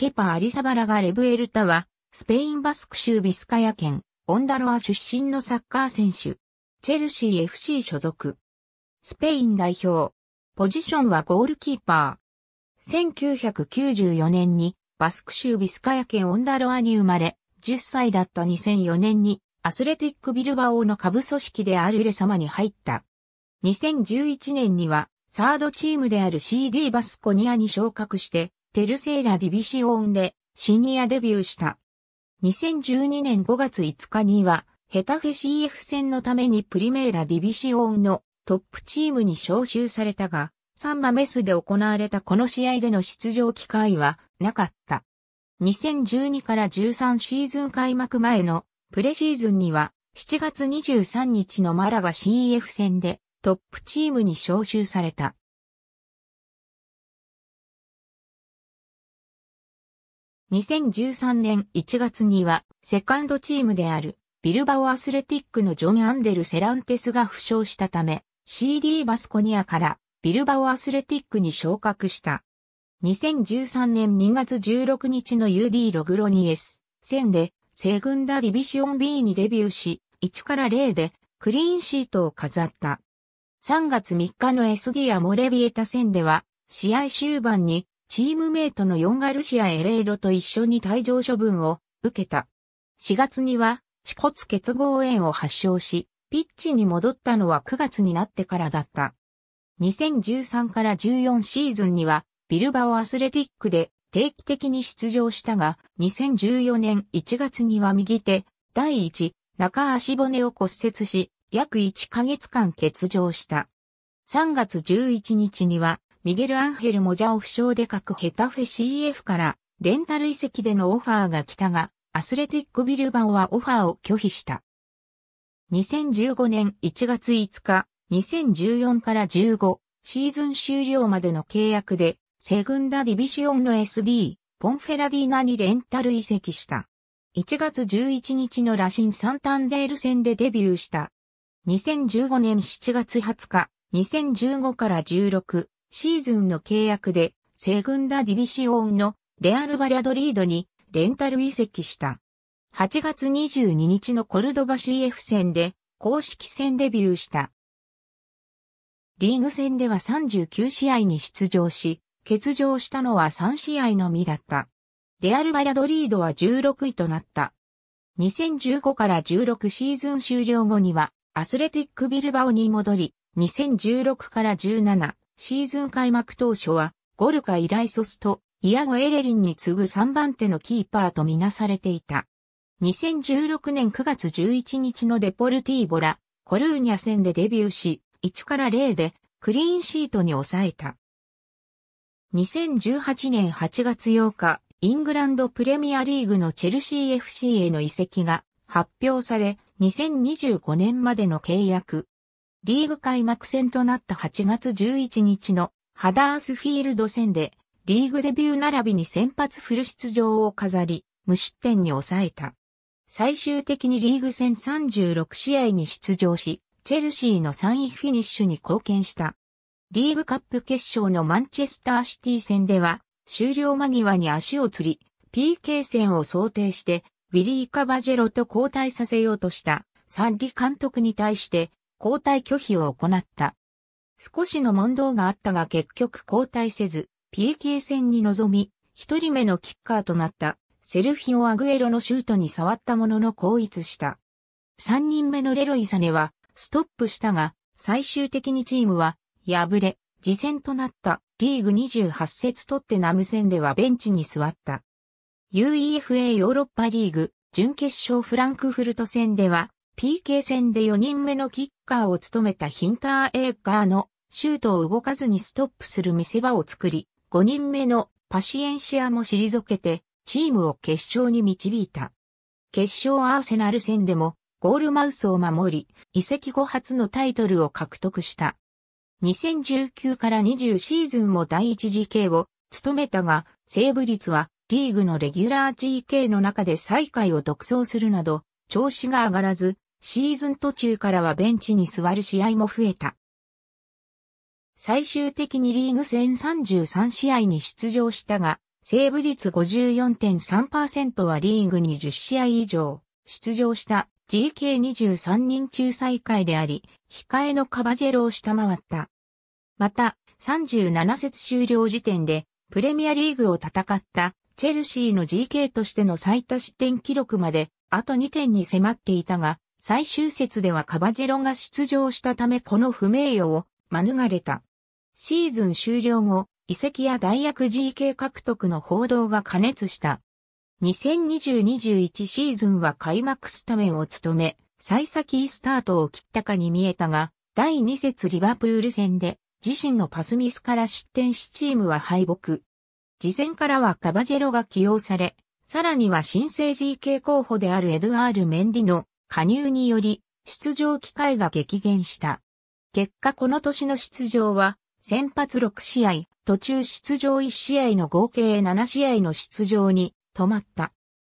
ケパ・アリサバラガ・レブエルタは、スペインバスク州ビスカヤ県、オンダロア出身のサッカー選手。チェルシー FC 所属。スペイン代表。ポジションはゴールキーパー。1994年にバスク州ビスカヤ県オンダロアに生まれ、10歳だった2004年にアスレティックビルバオの下部組織であるレ様に入った。2011年にはサードチームである CD バスコニアに昇格してテルセーラ・ディビシオンでシニアデビューした。2012年5月5日には、ヘタフェ CF 戦のためにプリメーラ・ディビシオンのトップチームに招集されたが、サンマメスで行われたこの試合での出場機会はなかった。2012から13シーズン開幕前のプレシーズンには7月23日のマラガ CF 戦でトップチームに招集された。2013年1月には、セカンドチームである、ビルバオアスレティックのジョン・アンデル・セランテスが負傷したため、CD バスコニアからビルバオアスレティックに昇格した。2013年2月16日の UD ログロニエス戦で、セグンダディビシオン B にデビューし、1から0でクリーンシートを飾った。3月3日の SD アモレビエタ戦では、試合終盤にチームメイトのヨンガルシア・エレイロと一緒に退場処分を受けた。4月には、恥骨結合炎を発症し、ピッチに戻ったのは9月になってからだった。2013から14シーズンには、ビルバオアスレティックで定期的に出場したが、2014年1月には右手、第一、中足骨を骨折し、約1ヶ月間欠場した。3月11日には、ミゲル・アンヘル・モジャオ負傷で各ヘタフェ CF からレンタル遺跡でのオファーが来たが、アスレティック・ビルバオはオファーを拒否した。2015年1月5日、2014から15シーズン終了までの契約で、セグンダ・ディビシオンの SD、ポンフェラディーナにレンタル移籍した。1月11日のラシン・サンタンデール戦でデビューした。2015年7月20日、2015から16シーズンの契約で、セグンダディビシオンのレアル・バリャドリードにレンタル移籍した。8月22日のコルドバ CF 戦で公式戦デビューした。リーグ戦では39試合に出場し、欠場したのは3試合のみだった。レアル・バリャドリードは16位となった。2015から16シーズン終了後には、アスレティック・ビルバオに戻り、2016から17、シーズン開幕当初は、ゴルカ・イライソスとイアゴ・エレリンに次ぐ3番手のキーパーとみなされていた。2016年9月11日のデポルティーボラ、コルーニャ戦でデビューし、1から0でクリーンシートに抑えた。2018年8月8日、イングランドプレミアリーグのチェルシー FC への移籍が発表され、2025年までの契約リーグ開幕戦となった8月11日のハダースフィールド戦で、リーグデビュー並びに先発フル出場を飾り、無失点に抑えた。最終的にリーグ戦36試合に出場し、チェルシーの3位フィニッシュに貢献した。リーグカップ決勝のマンチェスターシティ戦では、終了間際に足をつり、PK 戦を想定して、ウィリー・カバジェロと交代させようとした、サンリ監督に対して、交代拒否を行った。少しの問答があったが結局交代せず、PK 戦に臨み、一人目のキッカーとなったセルフィオ・アグエロのシュートに触ったものの後逸した。三人目のレロイサネはストップしたが、最終的にチームは敗れ、次戦となったリーグ28節取ってナム戦ではベンチに座った。UEFA ヨーロッパリーグ準決勝フランクフルト戦では PK 戦で4人目のキッカーを務めたヒンターエーカーのシュートを動かずにストップする見せ場を作り、5人目のパシエンシアも退けて、チームを決勝に導いた。決勝アーセナル戦でも、ゴールマウスを守り、移籍後初のタイトルを獲得した。2019から20シーズンも第一 GK を務めたが、セーブ率はリーグのレギュラー GK の中で最下位を独走するなど、調子が上がらず、シーズン途中からはベンチに座る試合も増えた。最終的にリーグ戦33試合に出場したが、セーブ率54.3%はリーグに10試合以上出場した GK23 人中最下位であり、控えのカバジェロを下回った。また、37節終了時点で、プレミアリーグを戦ったチェルシーの GK としての最多失点記録まで、あと2点に迫っていたが、最終節ではカバジェロが出場したためこの不名誉を免れた。シーズン終了後、遺跡や大役 GK 獲得の報道が加熱した。2020-21シーズンは開幕スタメンを務め、幸先いいスタートを切ったかに見えたが、第2節リバプール戦で自身のパスミスから失点しチームは敗北。事前からはカバジェロが起用され、さらには新生 GK 候補であるエドアール・メンディの加入により出場機会が激減した。結果この年の出場は、先発6試合、途中出場1試合の合計7試合の出場に止まった。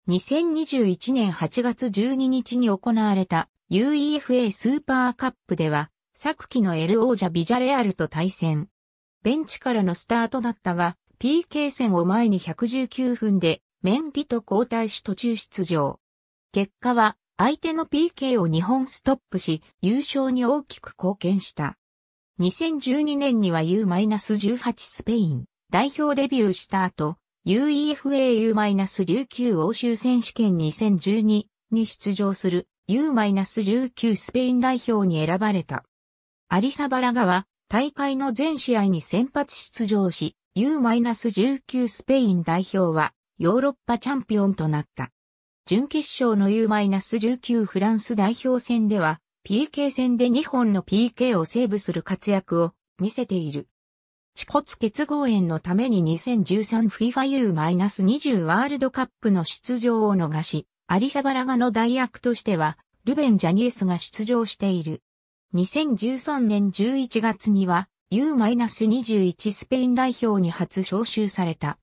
2021年8月12日に行われた UEFA スーパーカップでは、昨季の L 王者ビジャレアルと対戦。ベンチからのスタートだったが、PK 戦を前に119分でメンディと交代し途中出場。結果は相手の PK を2本ストップし、優勝に大きく貢献した。2012年には U-18 スペイン代表デビューした後、UEFAU-19 欧州選手権2012に出場する U-19 スペイン代表に選ばれた。アリサバラガは大会の全試合に先発出場し、U-19 スペイン代表はヨーロッパチャンピオンとなった。準決勝の U-19 フランス代表戦では、PK 戦で2本の PK をセーブする活躍を見せている。恥骨結合炎のために 2013FIFAU-20 ワールドカップの出場を逃し、アリサバラガの代役としては、ルベン・ジャニエスが出場している。2013年11月には、U-21 スペイン代表に初招集された。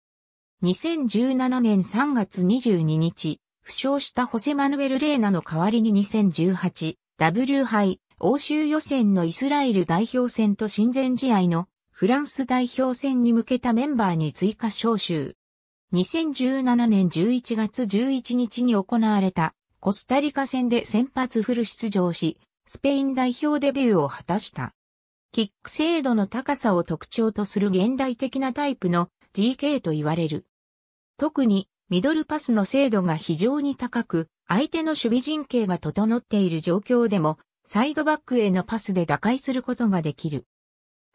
2017年3月22日、負傷したホセマヌエル・レーナの代わりに 2018W 杯欧州予選のイスラエル代表戦と親善試合のフランス代表戦に向けたメンバーに追加招集。2017年11月11日に行われたコスタリカ戦で先発フル出場し、スペイン代表デビューを果たした。キック精度の高さを特徴とする現代的なタイプの GK と言われる。特にミドルパスの精度が非常に高く、相手の守備陣形が整っている状況でも、サイドバックへのパスで打開することができる。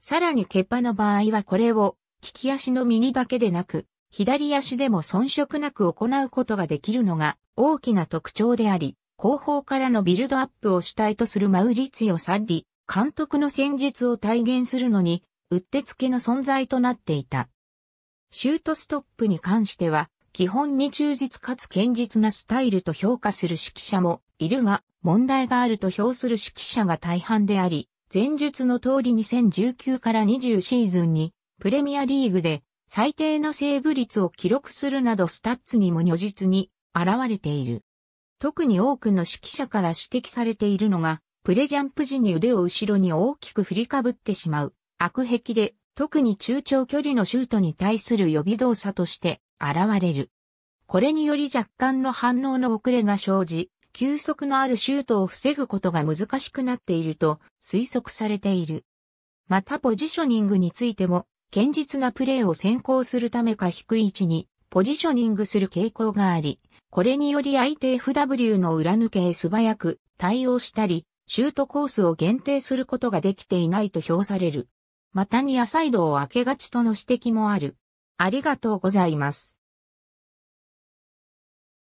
さらにケパの場合はこれを、利き足の右だけでなく、左足でも遜色なく行うことができるのが大きな特徴であり、後方からのビルドアップを主体とするマウリツィサッリ、監督の戦術を体現するのに、うってつけの存在となっていた。シュートストップに関しては、基本に忠実かつ堅実なスタイルと評価する指揮者もいるが、問題があると評する指揮者が大半であり、前述の通り2019から20シーズンに、プレミアリーグで最低のセーブ率を記録するなどスタッツにも如実に現れている。特に多くの指揮者から指摘されているのが、プレジャンプ時に腕を後ろに大きく振りかぶってしまう、悪癖で、特に中長距離のシュートに対する予備動作として、現れる。これにより若干の反応の遅れが生じ、急速のあるシュートを防ぐことが難しくなっていると推測されている。またポジショニングについても、堅実なプレーを先行するためか低い位置にポジショニングする傾向があり、これにより相手 FW の裏抜けへ素早く対応したり、シュートコースを限定することができていないと評される。またニアサイドを開けがちとの指摘もある。ありがとうございます。